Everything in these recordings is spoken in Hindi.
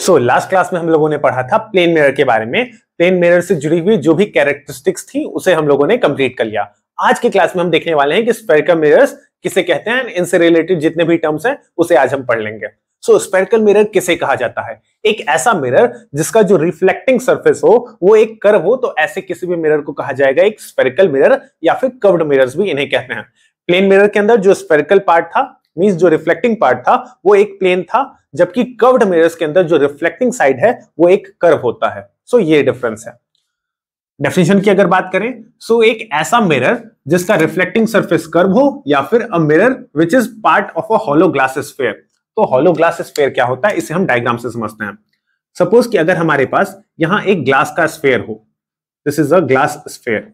सो लास्ट क्लास में हम लोगों ने पढ़ा था प्लेन मिरर के बारे में प्लेन मिरर से जुड़ी हुई जो भी कैरेक्टरिस्टिक्स थी उसे हम लोगों ने कंप्लीट कर लिया आज के क्लास में हम देखने वाले हैं कि स्पेरिकल मिरर्स किसे कहते हैं इनसे रिलेटेड जितने भी टर्म्स हैं उसे आज हम पढ़ लेंगे सो स्पेरिकल मिरर किसे कहा जाता है एक ऐसा मिरर जिसका जो रिफ्लेक्टिंग सर्फेस हो वो एक कर्व हो तो ऐसे किसी भी मिरर को कहा जाएगा एक स्पेरिकल मिरर या फिर कर्व्ड मिरर्स भी इन्हें कहते हैं प्लेन मिरर के अंदर जो स्पेरिकल पार्ट था मींस जो रिफ्लेक्टिंग पार्ट था वो एक प्लेन था जबकि कर्व्ड मिरर्स के अंदर जो रिफ्लेक्टिंग साइड है वो एक कर्व होता है सो so, ये डिफरेंस है डेफिनेशन की अगर बात करें सो so एक ऐसा मिरर जिसका रिफ्लेक्टिंग सरफेस कर्व हो या फिर a mirror which is part of a hollow glass sphere तो हॉलो ग्लास स्फेयर क्या होता है इसे हम डायग्राम से समझते हैं सपोज कि अगर हमारे पास यहां एक ग्लास का स्फेयर हो this is a glass sphere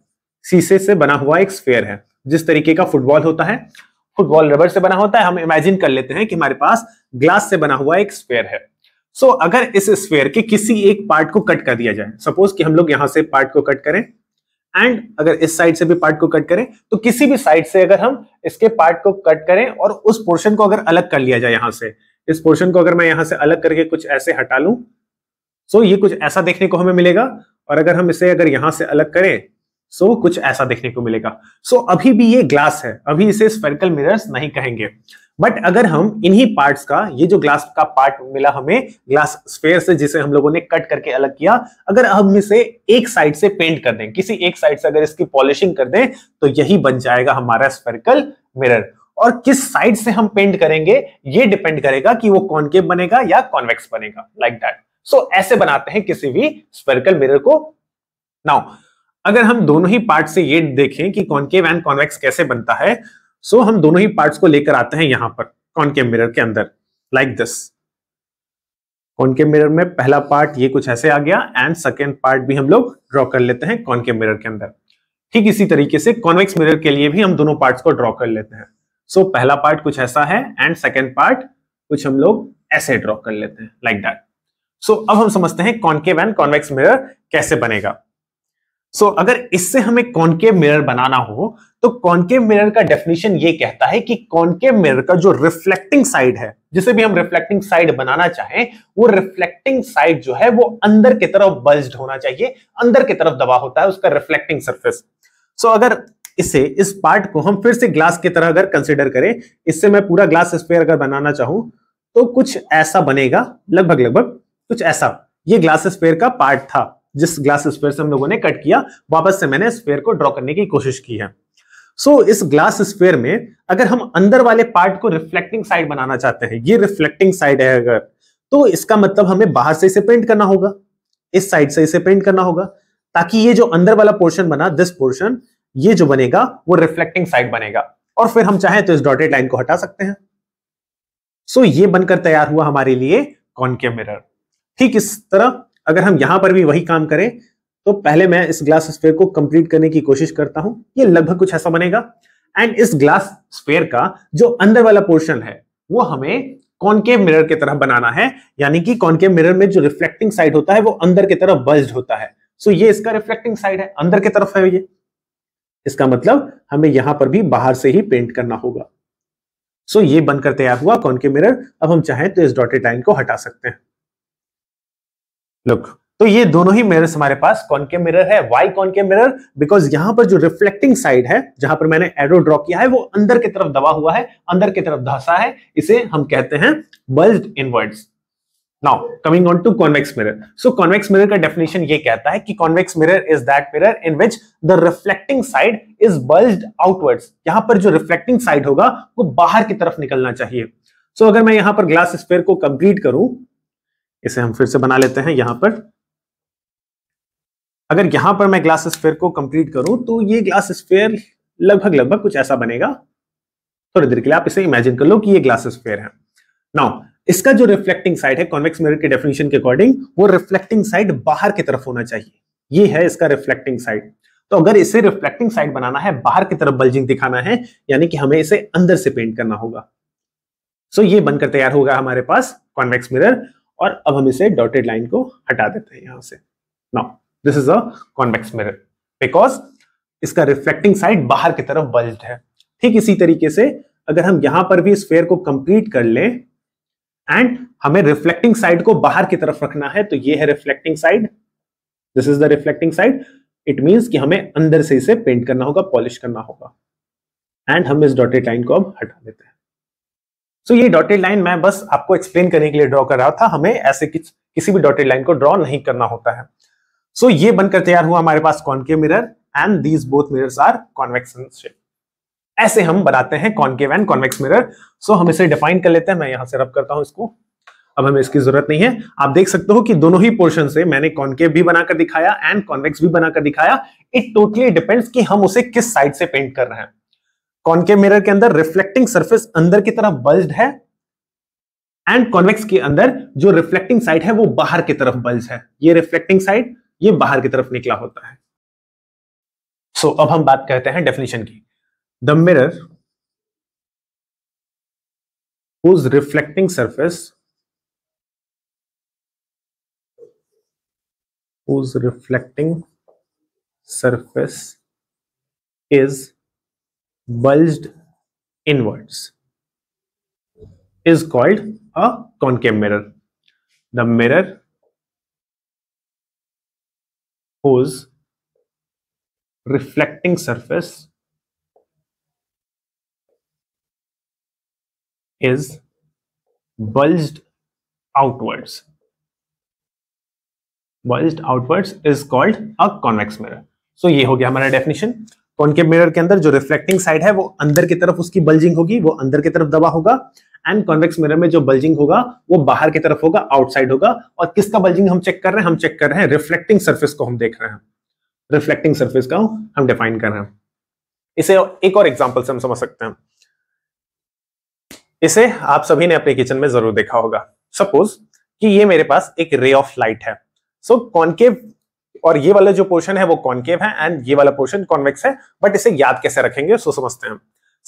शीशे से बना हुआ एक स्फेयर है जिस तरीके का फुटबॉल होता है फुटबॉल रबर से बना होता है हम इमेजिन कर लेते हैं कि हमारे पास ग्लास से बना हुआ एक स्पेयर है सो so, अगर इस स्पेयर के किसी एक पार्ट को कट कर दिया जाए सपोज कि हम लोग यहां से पार्ट को कट करें एंड अगर इस साइड से भी पार्ट को कट करें तो किसी भी साइड से अगर हम इसके पार्ट को कट करें और उस पोर्शन को अगर अलग कर लिया जाए यहां से इस पोर्शन को अगर मैं यहां से अलग करके कुछ ऐसे हटा लूं सो so, ये कुछ ऐसा देखने को हमें मिलेगा और अगर हम इसे अगर यहां से अलग करें सो so, कुछ ऐसा देखने को मिलेगा सो so, अभी भी ये ग्लास है अभी इसे स्पेरिकल मिरर्स नहीं कहेंगे बट अगर हम इन्हीं पार्ट्स का ये जो ग्लास का पार्ट मिला हमें ग्लास स्फेयर से जिसे हम लोगों ने कट करके अलग किया अगर हम इसे एक साइड से पेंट कर दें किसी एक साइड से अगर इसकी पॉलिशिंग कर दें तो यही बन जाएगा हमारा स्पेरिकल मिरर और किस साइड से हम पेंट करेंगे ये डिपेंड करेगा कि वो कॉनकेव बनेगा या कॉन्वेक्स बनेगा लाइक दैट सो ऐसे बनाते हैं किसी भी स्पेरिकल मिरर को नाउ अगर हम दोनों ही पार्ट से ये देखें कि कॉन्केव एंड कॉन्वेक्स कैसे बनता है सो हम दोनों ही पार्ट्स को लेकर आते हैं यहां पर कॉन्केव मिरर के अंदर लाइक दिस कॉन्केव मिरर में पहला पार्ट ये कुछ ऐसे आ गया एंड सेकेंड पार्ट भी हम लोग ड्रॉ कर लेते हैं कॉन्केव मिरर के अंदर ठीक इसी तरीके से कॉन्वेक्स मिरर के लिए भी हम दोनों पार्ट्स को ड्रॉ कर लेते हैं सो so, पहला पार्ट कुछ ऐसा है एंड सेकेंड पार्ट कुछ हम लोग ऐसे ड्रॉ कर लेते हैं लाइक दैट सो अब हम समझते हैं कॉन्केव एंड कॉन्वेक्स मिरर कैसे बनेगा सो so, अगर इससे हमें कॉनकेव मिरर बनाना हो तो कॉनकेव मिरर का डेफिनेशन ये कहता है कि कॉनकेव मिरर का जो रिफ्लेक्टिंग साइड है जिसे भी हम रिफ्लेक्टिंग साइड बनाना चाहें वो रिफ्लेक्टिंग साइड जो है वो अंदर की तरफ बल्ज होना चाहिए अंदर की तरफ दबा होता है उसका रिफ्लेक्टिंग सर्फेस सो अगर इसे इस पार्ट को हम फिर से ग्लास की तरह अगर कंसिडर करें इससे मैं पूरा ग्लास स्पेयर अगर बनाना चाहूं तो कुछ ऐसा बनेगा लगभग लगभग कुछ ऐसा ये ग्लास स्पेयर का पार्ट था जिस ग्लास स्पेयर से हम लोगों ने कट किया वापस से मैंने स्पेयर को ड्रॉ करने की कोशिश की है सो so, इस ग्लास स्पेयर में अगर हम अंदर वाले पार्ट को रिफ्लेक्टिंग साइड बनाना चाहते हैं ये रिफ्लेक्टिंग साइड है अगर तो इसका मतलब हमें बाहर से इसे पेंट करना होगा इस साइड से इसे पेंट करना होगा ताकि ये जो अंदर वाला पोर्शन बना दिस पोर्शन ये जो बनेगा वो रिफ्लेक्टिंग साइड बनेगा और फिर हम चाहें तो इस डॉटेड लाइन को हटा सकते हैं सो so, ये बनकर तैयार हुआ हमारे लिए कॉनकेव मिरर ठीक इस तरह अगर हम यहां पर भी वही काम करें तो पहले मैं इस ग्लास स्पेयर को कंप्लीट करने की कोशिश करता हूं ये लगभग कुछ ऐसा बनेगा एंड इस ग्लास स्पेयर का जो अंदर वाला पोर्शन है वो हमें कॉन्केव मिरर की तरह बनाना है यानी कि कॉन्केव मिरर में जो रिफ्लेक्टिंग साइड होता है वो अंदर की तरफ बल्ज होता है सो ये इसका रिफ्लेक्टिंग साइड है अंदर की तरफ है ये इसका मतलब हमें यहां पर भी बाहर से ही पेंट करना होगा सो ये बनकर तैयार हुआ कॉन्केव मिरर अब हम चाहें तो इस डॉटेड लाइन को हटा सकते हैं लुक तो ये दोनों ही मिरर्स हमारे पास कौन के मिरर है वाई कौन के मिरर बिकॉज यहां पर जो रिफ्लेक्टिंग साइड है जहां पर मैंने एरो ड्रॉ किया है वो अंदर की तरफ दबा हुआ है अंदर की तरफ धसा है इसे हम कहते हैं bulge inwards now coming on to convex mirror so convex mirror का डेफिनेशन ये कहता है कि convex mirror is that mirror in which the reflecting side is bulge outwards यहां पर जो रिफ्लेक्टिंग साइड होगा वो बाहर की तरफ निकलना चाहिए सो so, अगर मैं यहां पर ग्लास स्पेयर को कंप्लीट करूं इसे हम फिर से बना लेते हैं यहां पर अगर यहां पर मैं ग्लास स्फेयर को कंप्लीट करूं तो ये ग्लास स्फेयर लगभग लगभग कुछ ऐसा बनेगा थोड़ी देर के लिए आप इसे इमेजिन कर लो कि ये ग्लास स्फेयर है नाउ इसका जो रिफ्लेक्टिंग साइड है कॉन्वेक्स मिरर के डेफिनेशन के अकॉर्डिंग वो रिफ्लेक्टिंग साइड बाहर की तरफ होना चाहिए ये है इसका रिफ्लेक्टिंग साइड तो अगर इसे रिफ्लेक्टिंग साइड बनाना है बाहर की तरफ बल्जिंग दिखाना है यानी कि हमें इसे अंदर से पेंट करना होगा सो so, ये बनकर तैयार होगा हमारे पास कॉन्वेक्स मिरर और अब हम इसे डॉटेड लाइन को हटा देते हैं यहां से now this is a convex mirror because इसका रिफ्लेक्टिंग साइड बाहर की तरफ बल्ज है ठीक इसी तरीके से अगर हम यहां पर भी स्फेयर को कंप्लीट कर लें एंड हमें रिफ्लेक्टिंग साइड को बाहर की तरफ रखना है तो ये है reflecting side this is the reflecting side it means कि हमें अंदर से इसे पेंट करना होगा पॉलिश करना होगा एंड हम इस डॉटेड लाइन को अब हटा देते हैं सो ये डॉटेड लाइन मैं बस आपको एक्सप्लेन करने के लिए ड्रॉ कर रहा था हमें ऐसे किस, किसी भी डॉटेड लाइन को ड्रॉ नहीं करना होता है सो so, ये बनकर तैयार हुआ हमारे पास concave mirror and these both mirror are convex in shape ऐसे हम बनाते हैं concave and convex mirror so हम इसे डिफाइन कर लेते हैं मैं यहां से रब करता हूं इसको अब हमें इसकी जरूरत नहीं है आप देख सकते हो कि दोनों ही पोर्शन से मैंने कॉन्केव भी बनाकर दिखाया एंड कॉन्वेक्स भी बनाकर दिखाया इट टोटली डिपेंड्स कि हम उसे किस साइड से पेंट कर रहे हैं कॉन्केव मिरर के अंदर रिफ्लेक्टिंग सरफेस अंदर की तरफ बल्ज है एंड कॉन्वेक्स के अंदर जो रिफ्लेक्टिंग साइड है वो बाहर की तरफ बल्ज है ये रिफ्लेक्टिंग साइड ये बाहर की तरफ निकला होता है सो so, अब हम बात करते हैं डेफिनेशन की the mirror whose reflecting surface whose reflecting surface is bulged inwards is called a concave mirror. The mirror whose reflecting surface is bulged outwards. Bulged outwards is called a convex mirror. So ये हो गया हमारा definition. कॉन्केव मिरर के अंदर जो रिफ्लेक्टिंग साइड है वो अंदर की तरफ उसकी बल्जिंग होगी वो अंदर की तरफ दबा होगा एंड कॉन्वेक्स मिरर में जो बल्जिंग होगा वो बाहर की तरफ होगा आउटसाइड होगा और किसका बल्जिंग हम चेक कर रहे हैं हम चेक कर रहे हैं रिफ्लेक्टिंग सर्फेस को हम देख रहे हैं रिफ्लेक्टिंग सर्फेस का हम डिफाइन कर रहे हैं इसे एक और एग्जाम्पल से हम समझ सकते हैं इसे आप सभी ने अपने किचन में जरूर देखा होगा सपोज कि ये मेरे पास एक रे ऑफ लाइट है सो कॉन्केव और ये वाला जो पोर्शन है वो कॉन्केव है एंड ये वाला पोर्शन कॉन्वेक्स है बट इसे याद कैसे रखेंगे सो समझते हैं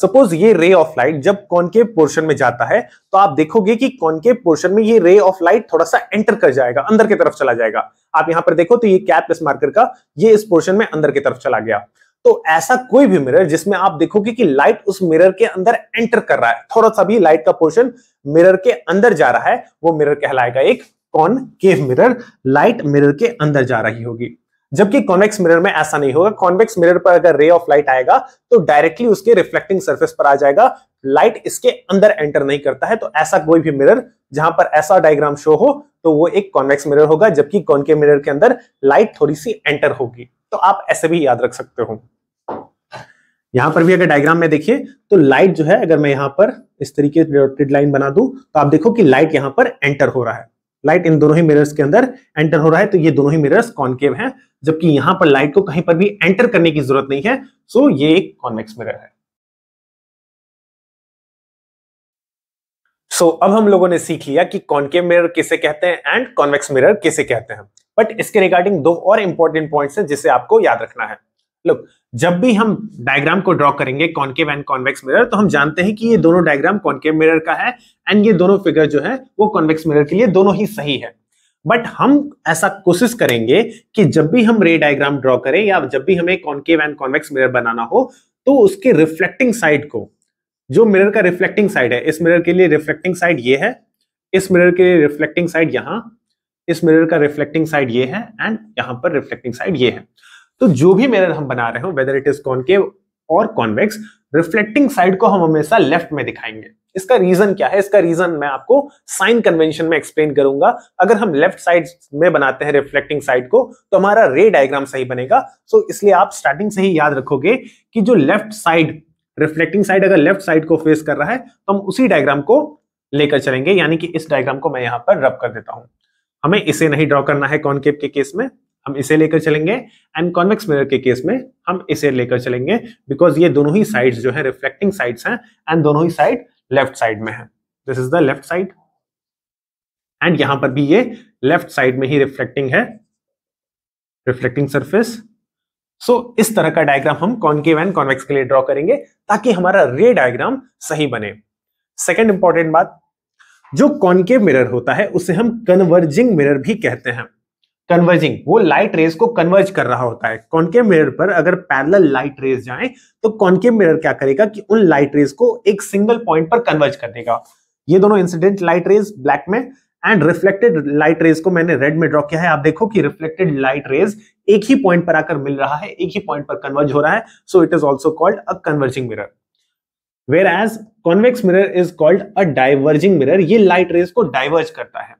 सपोज ये रे ऑफ लाइट जब कॉन्केव पोर्शन में जाता है तो आप देखोगे कि कॉन्केव पोर्शन में ये रे ऑफ लाइट थोड़ा सा एंटर कर जाएगा अंदर की तरफ चला जाएगा आप यहां पर देखो तो ये कैप इस मार्कर का ये इस पोर्शन में अंदर की तरफ चला गया तो ऐसा कोई भी मिरर जिसमें आप देखोगे कि लाइट उस मिरर के अंदर एंटर कर रहा है थोड़ा सा भी लाइट का पोर्शन मिरर के अंदर जा रहा है वो मिरर कहलाएगा एक केव मिरर लाइट मिरर के अंदर जा रही होगी जबकि कॉन्वेक्स मिरर में ऐसा नहीं होगा कॉन्वेक्स मिरर पर अगर रे ऑफ लाइट आएगा तो डायरेक्टली उसके रिफ्लेक्टिंग सरफेस पर आ जाएगा लाइट इसके अंदर एंटर नहीं करता है तो ऐसा कोई भी मिरर जहां पर ऐसा डायग्राम शो हो तो वो एक कॉन्वेक्स मिरर होगा जबकि कॉनके मिरर के अंदर लाइट थोड़ी सी एंटर होगी तो आप ऐसे भी याद रख सकते हो यहां पर भी अगर डायग्राम में देखिए तो लाइट जो है अगर मैं यहां पर इस तरीके लाइन बना दू तो आप देखो कि लाइट यहां पर एंटर हो रहा है लाइट इन दोनों ही मिरर्स के अंदर एंटर हो रहा है तो ये दोनों ही मिरर्स कॉन्केव हैं जबकि यहां पर लाइट को कहीं पर भी एंटर करने की जरूरत नहीं है सो ये एक कॉन्वेक्स मिरर है सो अब हम लोगों ने सीख लिया कि कॉन्केव मिरर किसे कहते हैं एंड कॉन्वेक्स मिरर किसे कहते हैं बट इसके रिगार्डिंग दो और इंपॉर्टेंट पॉइंट्स हैं जिसे आपको याद रखना है लुक जब भी हम डायग्राम को ड्रॉ करेंगे कॉन्केव एंड कॉन्वेक्स मिरर तो हम जानते हैं कि ये दोनों डायग्राम कॉन्केव मिरर का है एंड ये दोनों फिगर जो है वो कॉन्वेक्स मिरर के लिए दोनों ही सही है बट हम ऐसा कोशिश करेंगे कि जब भी हम रे डायग्राम ड्रॉ करें या जब भी हमें कॉन्केव एंड कॉन्वेक्स मिरर बनाना हो तो उसके रिफ्लेक्टिंग साइड को जो मिरर का रिफ्लेक्टिंग साइड है इस मिरर के लिए रिफ्लेक्टिंग साइड ये है इस मिरर के लिए रिफ्लेक्टिंग साइड यहां इस मिरर का रिफ्लेक्टिंग साइड ये है एंड यहां पर रिफ्लेक्टिंग साइड ये है तो जो भी मिरर हम बना रहे हो वेदर इट इज कॉनकेव और कॉन्वेक्स रिफ्लेक्टिंग साइड को हम हमेशा लेफ्ट में दिखाएंगे इसका रीजन क्या है इसका रीजन मैं आपको साइन कन्वेंशन में एक्सप्लेन करूंगा अगर हम लेफ्ट साइड में बनाते हैं रिफ्लेक्टिंग साइड को तो हमारा रे डायग्राम सही बनेगा सो so, इसलिए आप स्टार्टिंग से ही याद रखोगे कि जो लेफ्ट साइड रिफ्लेक्टिंग साइड अगर लेफ्ट साइड को फेस कर रहा है तो हम उसी डायग्राम को लेकर चलेंगे यानी कि इस डायग्राम को मैं यहां पर रब कर देता हूं हमें इसे नहीं ड्रॉ करना है कॉनकेव के केस में हम इसे लेकर चलेंगे एंड कॉन्वेक्स मिरर के केस में हम इसे लेकर चलेंगे बिकॉज ये दोनों ही साइड जो है रिफ्लेक्टिंग साइड हैं एंड दोनों ही साइड लेफ्ट साइड में है this is the left side and यहां पर भी ये लेफ्ट साइड में ही रिफ्लेक्टिंग है रिफ्लेक्टिंग सरफेस सो इस तरह का डायग्राम हम कॉन्केव एंड कॉन्वेक्स के लिए ड्रॉ करेंगे ताकि हमारा रे डायग्राम सही बने सेकेंड इंपॉर्टेंट बात जो कॉन्केव मिरर होता है उसे हम कन्वर्जिंग मिरर भी कहते हैं कन्वर्जिंग वो लाइट रेज को कन्वर्ज कर रहा होता है कॉन्केव मिरर पर अगर पैरल लाइट रेज जाए तो कॉन्केव मिरर क्या करेगा कि उन लाइट रेज को एक सिंगल पॉइंट पर कन्वर्ज कर देगा ये दोनों इंसिडेंट लाइट रेज ब्लैक में एंड रिफ्लेक्टेड लाइट रेज को मैंने रेड में ड्रॉ किया है आप देखो कि रिफ्लेक्टेड लाइट रेज एक ही पॉइंट पर आकर मिल रहा है एक ही पॉइंट पर कन्वर्ज हो रहा है so it is also called a converging mirror whereas convex mirror is called a diverging mirror ये लाइट रेज को डाइवर्ज करता है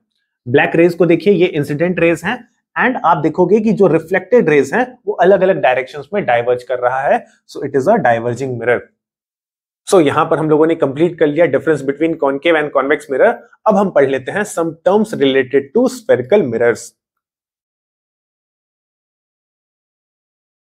ब्लैक रेज को देखिए ये इंसिडेंट रेज है एंड आप देखोगे कि जो रिफ्लेक्टेड रेज है वो अलग अलग डायरेक्शंस में डाइवर्ज कर रहा है so it is a diverging mirror so यहां पर हम लोगों ने कंप्लीट कर लिया difference between concave and convex mirror अब हम पढ़ लेते हैं some terms related to spherical mirrors